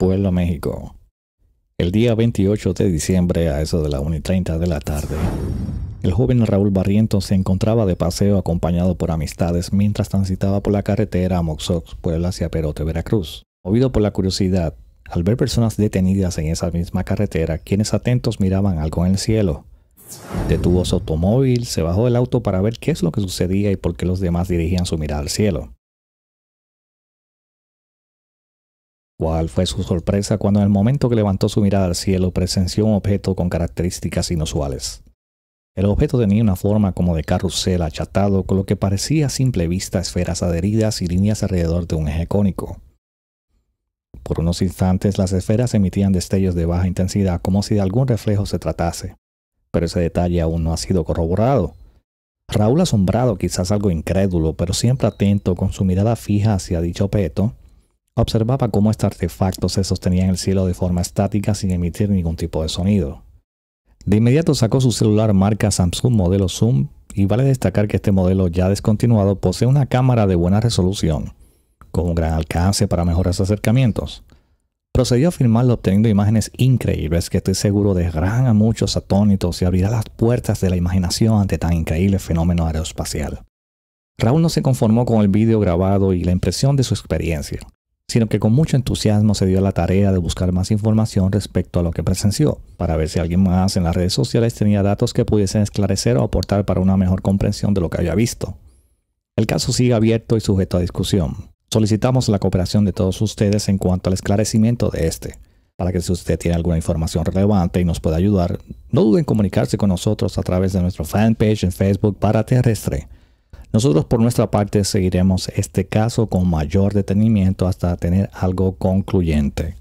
Pueblo, México. El día 28 de diciembre, a eso de la 1 y 30 de la tarde, el joven Raúl Barrientos se encontraba de paseo acompañado por amistades mientras transitaba por la carretera a Moxox, Puebla, hacia Perote, Veracruz. Movido por la curiosidad, al ver personas detenidas en esa misma carretera, quienes atentos miraban algo en el cielo. Detuvo su automóvil, se bajó del auto para ver qué es lo que sucedía y por qué los demás dirigían su mirada al cielo. ¿Cuál fue su sorpresa cuando en el momento que levantó su mirada al cielo presenció un objeto con características inusuales? El objeto tenía una forma como de carrusel achatado con lo que parecía a simple vista esferas adheridas y líneas alrededor de un eje cónico. Por unos instantes las esferas emitían destellos de baja intensidad como si de algún reflejo se tratase, pero ese detalle aún no ha sido corroborado. Raúl, asombrado, quizás algo incrédulo, pero siempre atento, con su mirada fija hacia dicho objeto, observaba cómo este artefacto se sostenía en el cielo de forma estática sin emitir ningún tipo de sonido. De inmediato sacó su celular marca Samsung modelo Zoom y vale destacar que este modelo ya descontinuado posee una cámara de buena resolución, con un gran alcance para mejores acercamientos. Procedió a filmarlo obteniendo imágenes increíbles que estoy seguro dejarán a muchos atónitos y abrirá las puertas de la imaginación ante tan increíble fenómeno aeroespacial. Raúl no se conformó con el vídeo grabado y la impresión de su experiencia, sino que con mucho entusiasmo se dio la tarea de buscar más información respecto a lo que presenció, para ver si alguien más en las redes sociales tenía datos que pudiesen esclarecer o aportar para una mejor comprensión de lo que había visto. El caso sigue abierto y sujeto a discusión. Solicitamos la cooperación de todos ustedes en cuanto al esclarecimiento de este para que si usted tiene alguna información relevante y nos pueda ayudar, no duden en comunicarse con nosotros a través de nuestra fanpage en Facebook para Terrestre. Nosotros por nuestra parte seguiremos este caso con mayor detenimiento hasta tener algo concluyente.